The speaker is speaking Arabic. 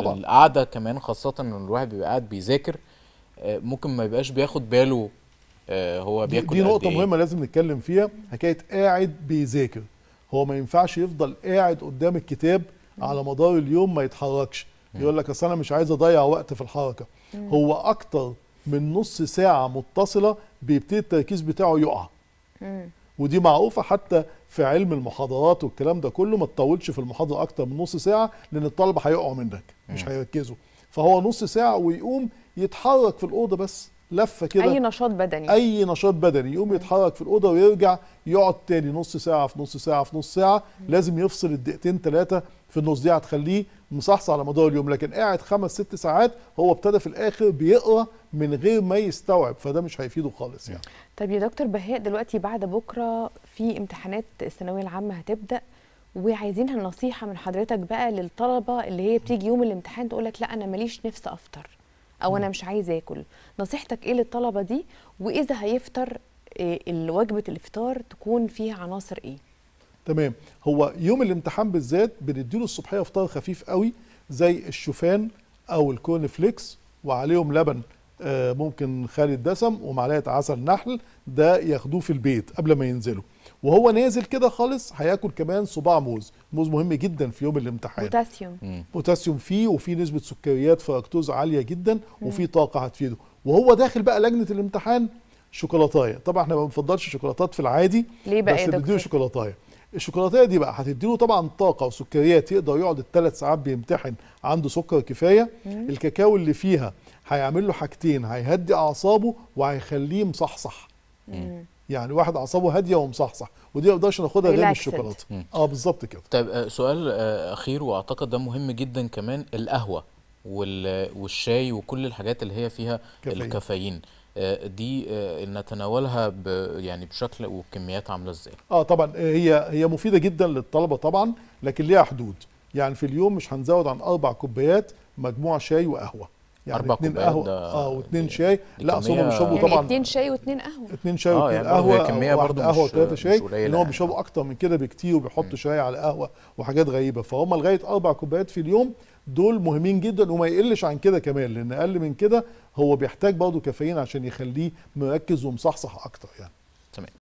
طبعا القعده كمان خاصه ان الواحد بيبقى قاعد بيذاكر آه، ممكن ما يبقاش بياخد باله آه، هو بياكل دي نقطه إيه. مهمه لازم نتكلم فيها حكايه قاعد بيذاكر هو ما ينفعش يفضل قاعد قدام الكتاب مم. على مدار اليوم ما يتحركش يقول لك اصل انا مش عايز اضيع وقت في الحركه مم. هو اكتر من نص ساعه متصله بيبتدي التركيز بتاعه يقع مم. ودي معروفه حتى في علم المحاضرات والكلام ده كله ما تطولش في المحاضره اكتر من نص ساعه لان الطلبه هيقعوا منك مش هيركزوا فهو نص ساعه ويقوم يتحرك في الاوضه بس لفه كده اي نشاط بدني اي نشاط بدني يقوم يتحرك في الاوضه ويرجع يقعد تاني نص ساعه في نص ساعه في نص ساعه لازم يفصل الدقيقتين ثلاثه في النص دي هتخليه مصحصح على مدار اليوم لكن قاعد خمس ست ساعات هو ابتدى في الاخر بيقرا من غير ما يستوعب فده مش هيفيده خالص يعني طب يا دكتور بهاء دلوقتي بعد بكره في امتحانات الثانويه العامه هتبدا وعايزين النصيحه من حضرتك بقى للطلبه اللي هي بتيجي يوم الامتحان تقول لك لا انا ماليش نفس افطر او انا مش عايز اكل نصيحتك ايه للطلبه دي واذا هيفطر آه، وجبه الافطار تكون فيها عناصر ايه تمام هو يوم الامتحان بالذات بنديله الصبحيه فطار خفيف قوي زي الشوفان او الكورن فليكس وعليهم لبن آه، ممكن خالي الدسم ومعلقه عسل نحل ده ياخدوه في البيت قبل ما ينزلوا وهو نازل كده خالص هياكل كمان صباع موز موز مهم جدا في يوم الامتحان بوتاسيوم بوتاسيوم فيه وفيه نسبه سكريات فركتوز عاليه جدا وفيه طاقه هتفيده وهو داخل بقى لجنه الامتحان شوكولاتايه طبعا احنا ما بنفضلش شوكولاتات في العادي ليه بقى بس بنديله شوكولاتايه الشوكولاتايه دي بقى هتديله طبعا طاقه وسكريات يقدر يقعد الثلاث ساعات بيمتحن عنده سكر كفايه مم. الكاكاو اللي فيها هيعمل له حاجتين هيهدي اعصابه وهيخليه مصحصح مم. يعني واحد اعصابه هاديه ومصحصح ودي ما اقدرش ناخدها غير من الشوكولاته اه بالظبط كده طيب آه، سؤال آه، اخير واعتقد ده مهم جدا كمان القهوه والشاي وكل الحاجات اللي هي فيها كافيين. الكافيين آه، دي نتناولها يعني بشكل وكميات عامله ازاي اه طبعا هي هي مفيده جدا للطلبه طبعا لكن ليها حدود يعني في اليوم مش هنزود عن اربع كوبايات مجموع شاي وقهوه يعني اربع اتنين قهوه اه واثنين شاي لا اصل هم بيشربوا يعني طبعا اثنين شاي واثنين قهوه اثنين شاي آه، واثنين يعني قهوه كميه برضه قهوه وثلاثه شاي ان هم يعني. بيشربوا اكتر من كده بكتير وبيحطوا شاي على قهوه وحاجات غريبه فهم لغايه اربع كوبايات في اليوم دول مهمين جدا وما يقلش عن كده كمان لان اقل من كده هو بيحتاج برضه كافيين عشان يخليه مركز ومصحصح اكتر يعني تمام